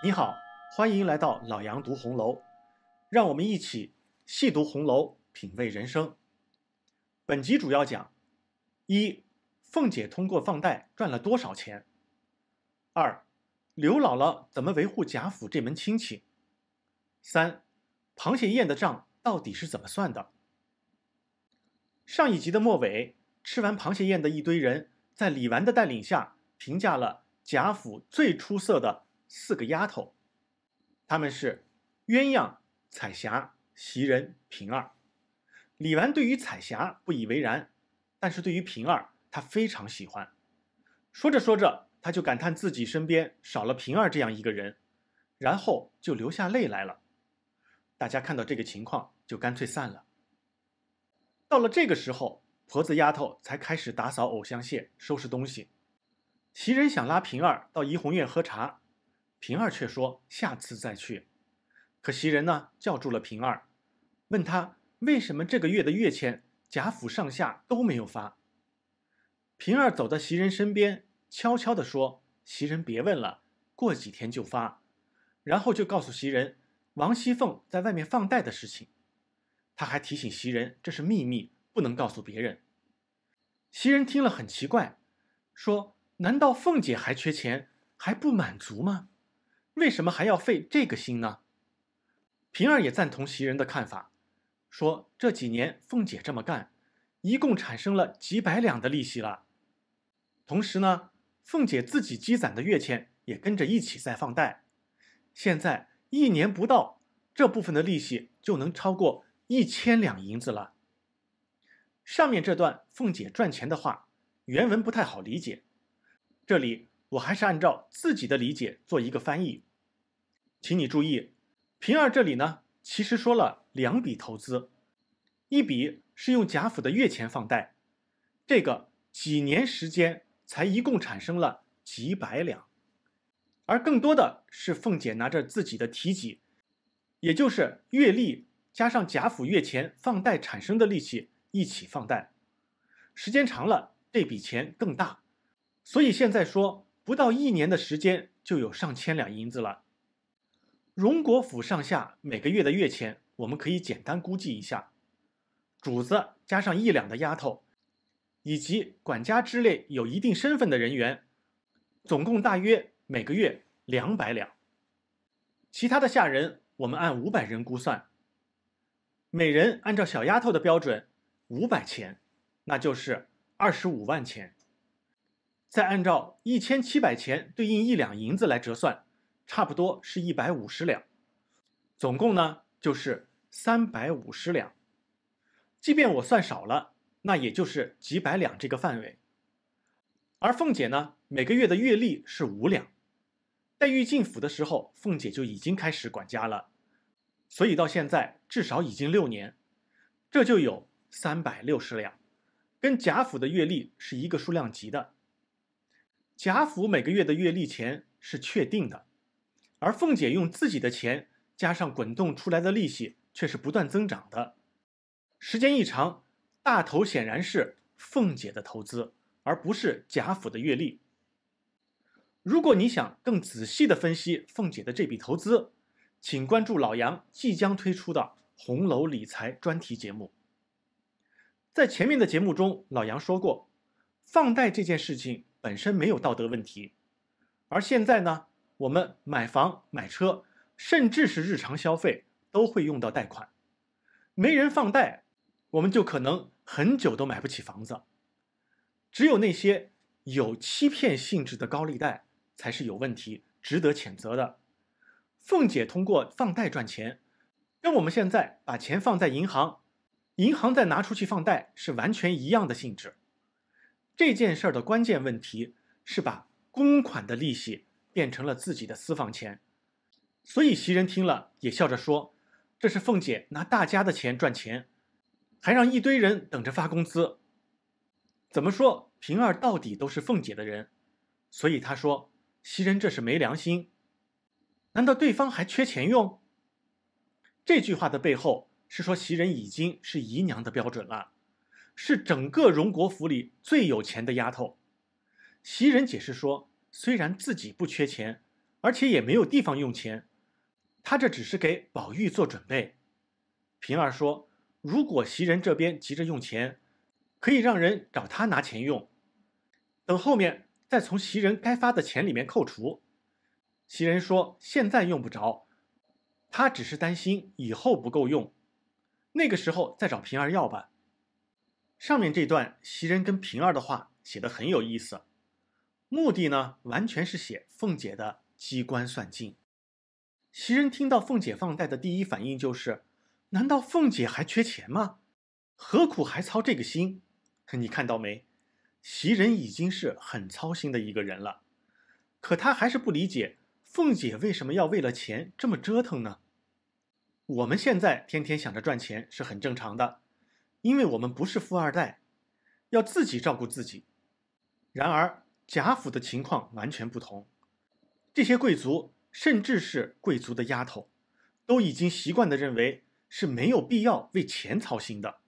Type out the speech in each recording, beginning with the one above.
你好，欢迎来到老杨读红楼，让我们一起细读红楼，品味人生。本集主要讲：一、凤姐通过放贷赚了多少钱；二、刘姥姥怎么维护贾府这门亲戚；三、螃蟹宴的账到底是怎么算的？上一集的末尾，吃完螃蟹宴的一堆人在李纨的带领下评价了贾府最出色的。四个丫头，她们是鸳鸯、彩霞、袭人、平儿。李纨对于彩霞不以为然，但是对于平儿，她非常喜欢。说着说着，她就感叹自己身边少了平儿这样一个人，然后就流下泪来了。大家看到这个情况，就干脆散了。到了这个时候，婆子丫头才开始打扫藕香榭，收拾东西。袭人想拉平儿到怡红院喝茶。平儿却说：“下次再去。”可袭人呢，叫住了平儿，问他为什么这个月的月钱贾府上下都没有发。平儿走到袭人身边，悄悄地说：“袭人别问了，过几天就发。”然后就告诉袭人王熙凤在外面放贷的事情。他还提醒袭人，这是秘密，不能告诉别人。袭人听了很奇怪，说：“难道凤姐还缺钱，还不满足吗？”为什么还要费这个心呢？平儿也赞同袭人的看法，说这几年凤姐这么干，一共产生了几百两的利息了。同时呢，凤姐自己积攒的月钱也跟着一起在放贷，现在一年不到，这部分的利息就能超过一千两银子了。上面这段凤姐赚钱的话，原文不太好理解，这里我还是按照自己的理解做一个翻译。请你注意，平儿这里呢，其实说了两笔投资，一笔是用贾府的月钱放贷，这个几年时间才一共产生了几百两，而更多的是凤姐拿着自己的提己，也就是月利加上贾府月钱放贷产生的利息一起放贷，时间长了这笔钱更大，所以现在说不到一年的时间就有上千两银子了。荣国府上下每个月的月钱，我们可以简单估计一下：主子加上一两的丫头，以及管家之类有一定身份的人员，总共大约每个月两百两。其他的下人，我们按五百人估算，每人按照小丫头的标准五百钱，那就是二十五万钱。再按照一千七百钱对应一两银子来折算。差不多是一百五十两，总共呢就是三百五十两。即便我算少了，那也就是几百两这个范围。而凤姐呢，每个月的月例是五两。黛玉进府的时候，凤姐就已经开始管家了，所以到现在至少已经六年，这就有三百六十两，跟贾府的月例是一个数量级的。贾府每个月的月例钱是确定的。而凤姐用自己的钱加上滚动出来的利息，却是不断增长的。时间一长，大头显然是凤姐的投资，而不是贾府的月利。如果你想更仔细的分析凤姐的这笔投资，请关注老杨即将推出的《红楼理财》专题节目。在前面的节目中，老杨说过，放贷这件事情本身没有道德问题，而现在呢？我们买房、买车，甚至是日常消费，都会用到贷款。没人放贷，我们就可能很久都买不起房子。只有那些有欺骗性质的高利贷才是有问题、值得谴责的。凤姐通过放贷赚钱，跟我们现在把钱放在银行，银行再拿出去放贷是完全一样的性质。这件事儿的关键问题是把公款的利息。变成了自己的私房钱，所以袭人听了也笑着说：“这是凤姐拿大家的钱赚钱，还让一堆人等着发工资。”怎么说？平儿到底都是凤姐的人，所以她说袭人这是没良心。难道对方还缺钱用？这句话的背后是说袭人已经是姨娘的标准了，是整个荣国府里最有钱的丫头。袭人解释说。虽然自己不缺钱，而且也没有地方用钱，他这只是给宝玉做准备。平儿说：“如果袭人这边急着用钱，可以让人找他拿钱用，等后面再从袭人该发的钱里面扣除。”袭人说：“现在用不着，他只是担心以后不够用，那个时候再找平儿要吧。”上面这段袭人跟平儿的话写的很有意思。目的呢，完全是写凤姐的机关算尽。袭人听到凤姐放贷的第一反应就是：难道凤姐还缺钱吗？何苦还操这个心？你看到没？袭人已经是很操心的一个人了，可他还是不理解凤姐为什么要为了钱这么折腾呢？我们现在天天想着赚钱是很正常的，因为我们不是富二代，要自己照顾自己。然而。贾府的情况完全不同，这些贵族，甚至是贵族的丫头，都已经习惯地认为是没有必要为钱操心的，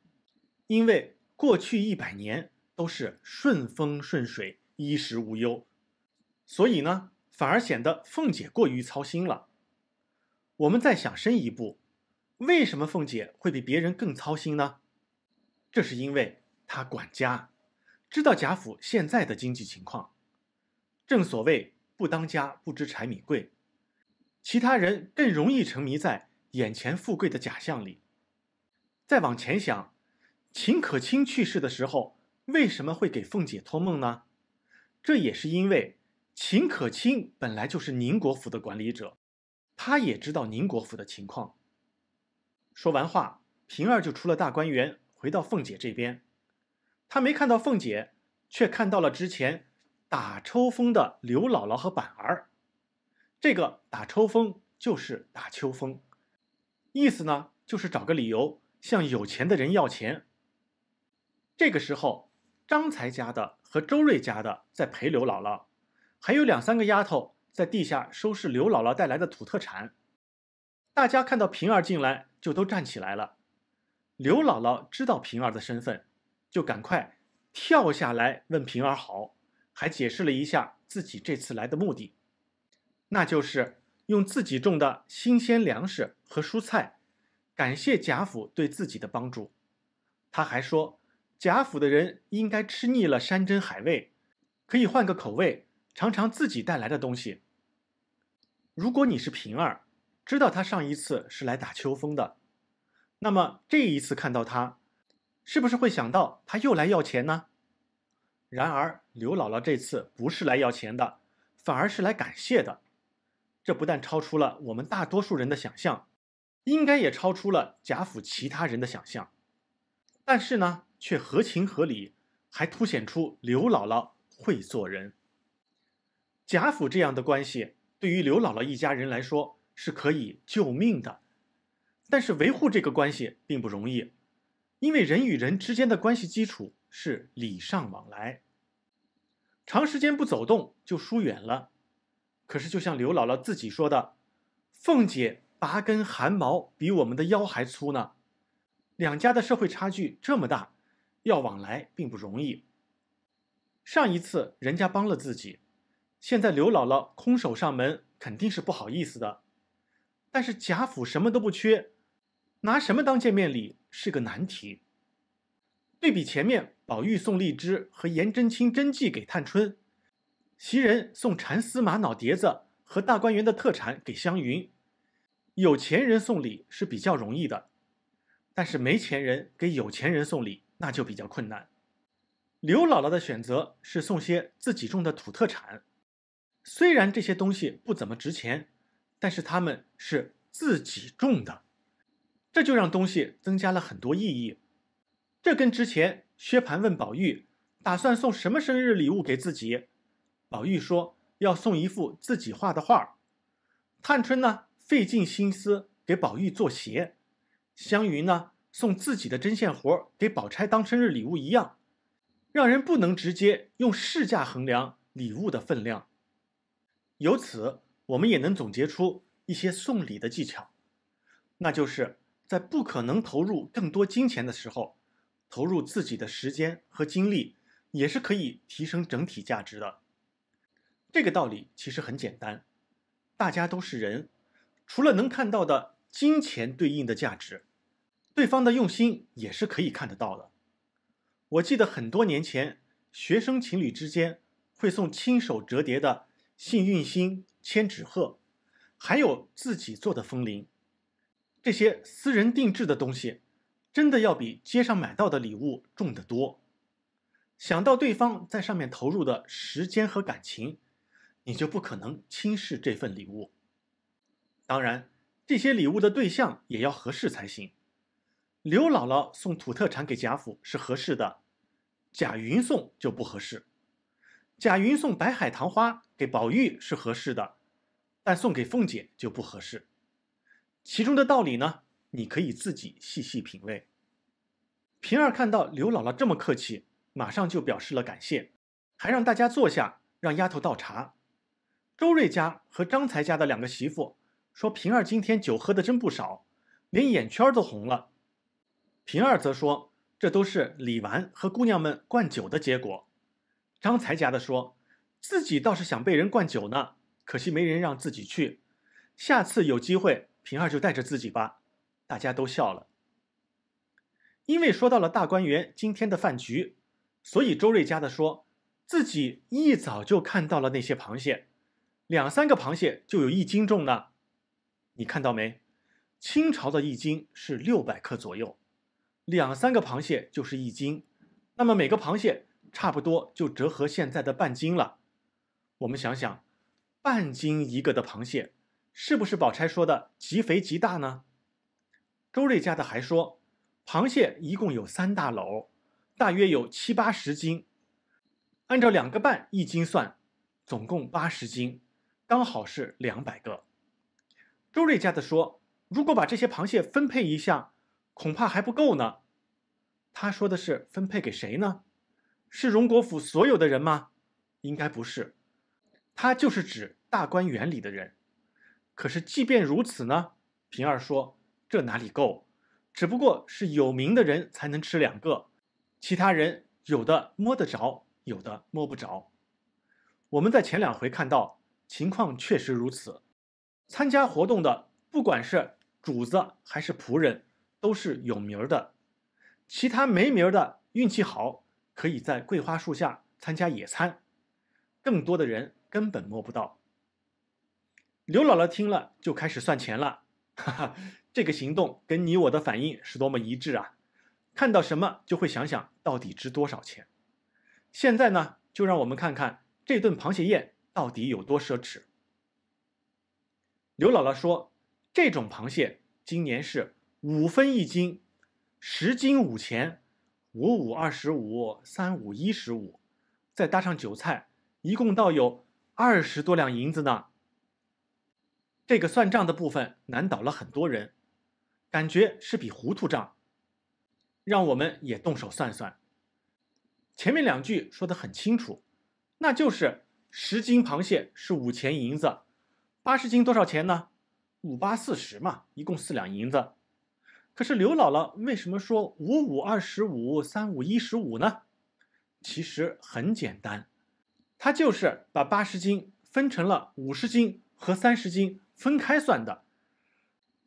因为过去一百年都是顺风顺水，衣食无忧，所以呢，反而显得凤姐过于操心了。我们再想深一步，为什么凤姐会比别人更操心呢？这是因为她管家。知道贾府现在的经济情况，正所谓不当家不知柴米贵，其他人更容易沉迷在眼前富贵的假象里。再往前想，秦可卿去世的时候，为什么会给凤姐托梦呢？这也是因为秦可卿本来就是宁国府的管理者，他也知道宁国府的情况。说完话，平儿就出了大观园，回到凤姐这边。他没看到凤姐，却看到了之前打抽风的刘姥姥和板儿。这个打抽风就是打秋风，意思呢就是找个理由向有钱的人要钱。这个时候，张才家的和周瑞家的在陪刘姥姥，还有两三个丫头在地下收拾刘姥姥带来的土特产。大家看到平儿进来，就都站起来了。刘姥姥知道平儿的身份。就赶快跳下来问平儿好，还解释了一下自己这次来的目的，那就是用自己种的新鲜粮食和蔬菜，感谢贾府对自己的帮助。他还说，贾府的人应该吃腻了山珍海味，可以换个口味，尝尝自己带来的东西。如果你是平儿，知道他上一次是来打秋风的，那么这一次看到他。是不是会想到他又来要钱呢？然而，刘姥姥这次不是来要钱的，反而是来感谢的。这不但超出了我们大多数人的想象，应该也超出了贾府其他人的想象。但是呢，却合情合理，还凸显出刘姥姥会做人。贾府这样的关系，对于刘姥姥一家人来说是可以救命的，但是维护这个关系并不容易。因为人与人之间的关系基础是礼尚往来，长时间不走动就疏远了。可是，就像刘姥姥自己说的，“凤姐拔根汗毛比我们的腰还粗呢。”两家的社会差距这么大，要往来并不容易。上一次人家帮了自己，现在刘姥姥空手上门肯定是不好意思的。但是贾府什么都不缺，拿什么当见面礼？是个难题。对比前面，宝玉送荔枝和颜真卿真迹给探春，袭人送蚕丝玛瑙碟子和大观园的特产给湘云，有钱人送礼是比较容易的，但是没钱人给有钱人送礼那就比较困难。刘姥姥的选择是送些自己种的土特产，虽然这些东西不怎么值钱，但是他们是自己种的。这就让东西增加了很多意义。这跟之前薛蟠问宝玉打算送什么生日礼物给自己，宝玉说要送一幅自己画的画，探春呢费尽心思给宝玉做鞋，湘云呢送自己的针线活给宝钗当生日礼物一样，让人不能直接用市价衡量礼物的分量。由此，我们也能总结出一些送礼的技巧，那就是。在不可能投入更多金钱的时候，投入自己的时间和精力，也是可以提升整体价值的。这个道理其实很简单，大家都是人，除了能看到的金钱对应的价值，对方的用心也是可以看得到的。我记得很多年前，学生情侣之间会送亲手折叠的幸运星、千纸鹤，还有自己做的风铃。这些私人定制的东西，真的要比街上买到的礼物重得多。想到对方在上面投入的时间和感情，你就不可能轻视这份礼物。当然，这些礼物的对象也要合适才行。刘姥姥送土特产给贾府是合适的，贾云送就不合适。贾云送白海棠花给宝玉是合适的，但送给凤姐就不合适。其中的道理呢？你可以自己细细品味。平儿看到刘姥姥这么客气，马上就表示了感谢，还让大家坐下，让丫头倒茶。周瑞家和张才家的两个媳妇说：“平儿今天酒喝的真不少，连眼圈都红了。”平儿则说：“这都是李纨和姑娘们灌酒的结果。”张才家的说：“自己倒是想被人灌酒呢，可惜没人让自己去。下次有机会。”平儿就带着自己吧，大家都笑了。因为说到了大观园今天的饭局，所以周瑞家的说自己一早就看到了那些螃蟹，两三个螃蟹就有一斤重呢。你看到没？清朝的一斤是六百克左右，两三个螃蟹就是一斤，那么每个螃蟹差不多就折合现在的半斤了。我们想想，半斤一个的螃蟹。是不是宝钗说的极肥极大呢？周瑞家的还说，螃蟹一共有三大篓，大约有七八十斤，按照两个半一斤算，总共八十斤，刚好是两百个。周瑞家的说，如果把这些螃蟹分配一下，恐怕还不够呢。他说的是分配给谁呢？是荣国府所有的人吗？应该不是，他就是指大观园里的人。可是，即便如此呢？平儿说：“这哪里够？只不过是有名的人才能吃两个，其他人有的摸得着，有的摸不着。我们在前两回看到，情况确实如此。参加活动的，不管是主子还是仆人，都是有名儿的；其他没名儿的，运气好可以在桂花树下参加野餐，更多的人根本摸不到。”刘姥姥听了就开始算钱了，哈哈，这个行动跟你我的反应是多么一致啊！看到什么就会想想到底值多少钱。现在呢，就让我们看看这顿螃蟹宴到底有多奢侈。刘姥姥说：“这种螃蟹今年是五分一斤，十斤五钱，五五二十五，三五一十五，再搭上酒菜，一共倒有二十多两银子呢。”这个算账的部分难倒了很多人，感觉是笔糊涂账。让我们也动手算算。前面两句说得很清楚，那就是十斤螃蟹是五钱银子，八十斤多少钱呢？五八四十嘛，一共四两银子。可是刘姥姥为什么说五五二十五，三五一十五呢？其实很简单，她就是把八十斤分成了五十斤和三十斤。分开算的，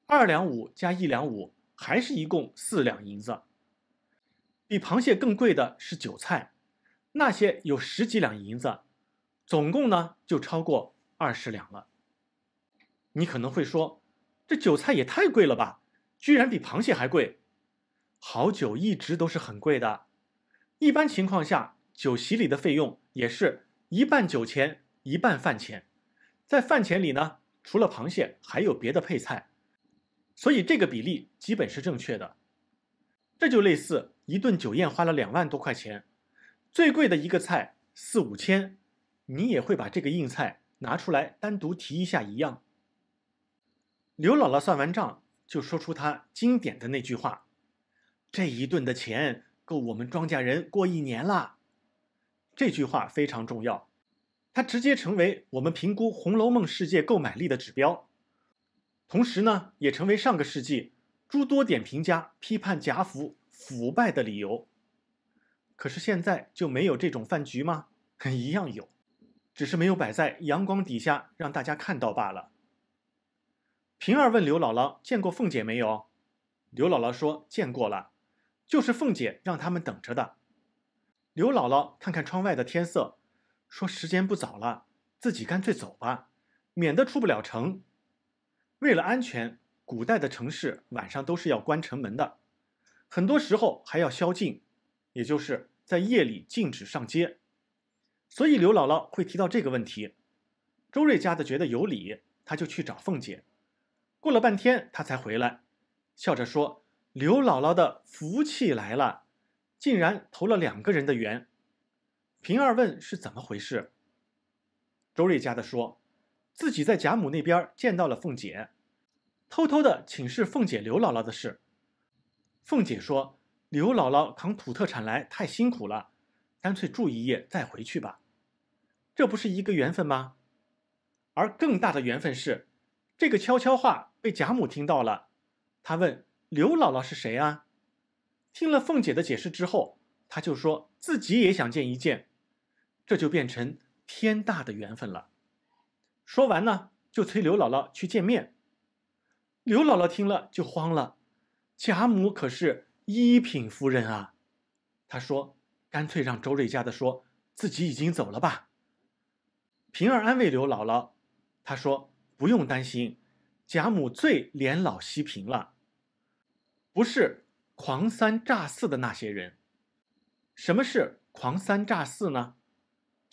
二两五加一两五，还是一共四两银子。比螃蟹更贵的是酒菜，那些有十几两银子，总共呢就超过二十两了。你可能会说，这韭菜也太贵了吧，居然比螃蟹还贵。好酒一直都是很贵的，一般情况下，酒席里的费用也是一半酒钱，一半饭钱，在饭钱里呢。除了螃蟹，还有别的配菜，所以这个比例基本是正确的。这就类似一顿酒宴花了两万多块钱，最贵的一个菜四五千，你也会把这个硬菜拿出来单独提一下一样。刘姥姥算完账，就说出她经典的那句话：“这一顿的钱够我们庄稼人过一年啦。”这句话非常重要。它直接成为我们评估《红楼梦》世界购买力的指标，同时呢，也成为上个世纪诸多点评家批判贾府腐败的理由。可是现在就没有这种饭局吗？一样有，只是没有摆在阳光底下让大家看到罢了。平儿问刘姥姥见过凤姐没有？刘姥姥说见过了，就是凤姐让他们等着的。刘姥姥看看窗外的天色。说时间不早了，自己干脆走吧，免得出不了城。为了安全，古代的城市晚上都是要关城门的，很多时候还要宵禁，也就是在夜里禁止上街。所以刘姥姥会提到这个问题。周瑞家的觉得有理，他就去找凤姐。过了半天，他才回来，笑着说：“刘姥姥的福气来了，竟然投了两个人的缘。”平儿问是怎么回事，周瑞家的说自己在贾母那边见到了凤姐，偷偷的请示凤姐刘姥姥的事。凤姐说刘姥姥扛土特产来太辛苦了，干脆住一夜再回去吧。这不是一个缘分吗？而更大的缘分是，这个悄悄话被贾母听到了，她问刘姥姥是谁啊？听了凤姐的解释之后，她就说自己也想见一见。这就变成天大的缘分了。说完呢，就催刘姥姥去见面。刘姥姥听了就慌了，贾母可是一品夫人啊。她说：“干脆让周瑞家的说自己已经走了吧。”平儿安慰刘姥姥，她说：“不用担心，贾母最怜老惜贫了，不是狂三诈四的那些人。什么是狂三诈四呢？”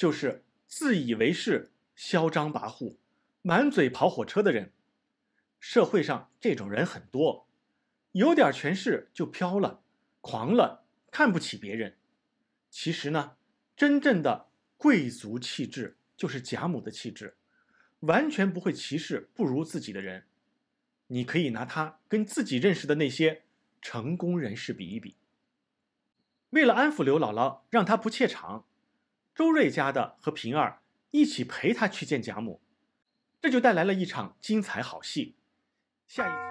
就是自以为是、嚣张跋扈、满嘴跑火车的人，社会上这种人很多，有点权势就飘了、狂了，看不起别人。其实呢，真正的贵族气质就是贾母的气质，完全不会歧视不如自己的人。你可以拿他跟自己认识的那些成功人士比一比。为了安抚刘姥姥，让她不怯场。周瑞家的和平儿一起陪他去见贾母，这就带来了一场精彩好戏。下一。